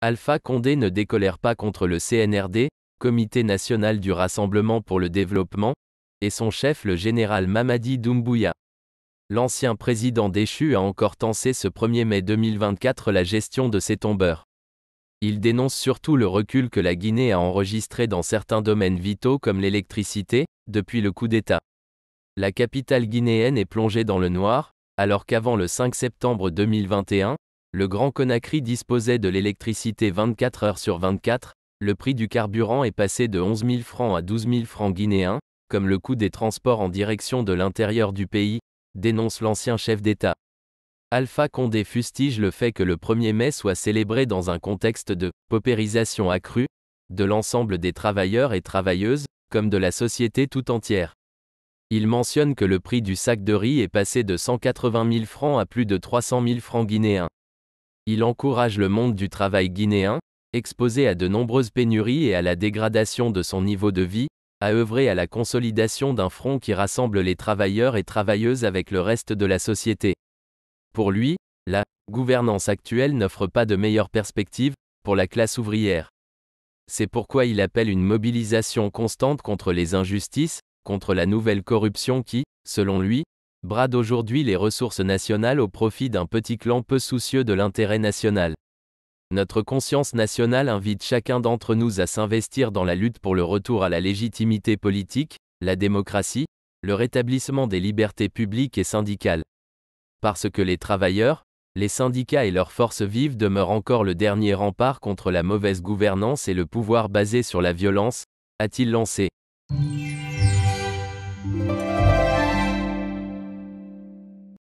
Alpha Condé ne décolère pas contre le CNRD, Comité national du Rassemblement pour le développement, et son chef le général Mamadi Doumbouya. L'ancien président déchu a encore tensé ce 1er mai 2024 la gestion de ses tombeurs. Il dénonce surtout le recul que la Guinée a enregistré dans certains domaines vitaux comme l'électricité, depuis le coup d'État. La capitale guinéenne est plongée dans le noir, alors qu'avant le 5 septembre 2021, le Grand Conakry disposait de l'électricité 24 heures sur 24, le prix du carburant est passé de 11 000 francs à 12 000 francs guinéens, comme le coût des transports en direction de l'intérieur du pays, dénonce l'ancien chef d'État. Alpha Condé fustige le fait que le 1er mai soit célébré dans un contexte de paupérisation accrue de l'ensemble des travailleurs et travailleuses, comme de la société tout entière. Il mentionne que le prix du sac de riz est passé de 180 000 francs à plus de 300 000 francs guinéens. Il encourage le monde du travail guinéen, exposé à de nombreuses pénuries et à la dégradation de son niveau de vie, à œuvrer à la consolidation d'un front qui rassemble les travailleurs et travailleuses avec le reste de la société. Pour lui, la gouvernance actuelle n'offre pas de meilleures perspectives pour la classe ouvrière. C'est pourquoi il appelle une mobilisation constante contre les injustices, contre la nouvelle corruption qui, selon lui, brade aujourd'hui les ressources nationales au profit d'un petit clan peu soucieux de l'intérêt national. Notre conscience nationale invite chacun d'entre nous à s'investir dans la lutte pour le retour à la légitimité politique, la démocratie, le rétablissement des libertés publiques et syndicales. Parce que les travailleurs, les syndicats et leurs forces vives demeurent encore le dernier rempart contre la mauvaise gouvernance et le pouvoir basé sur la violence, a-t-il lancé.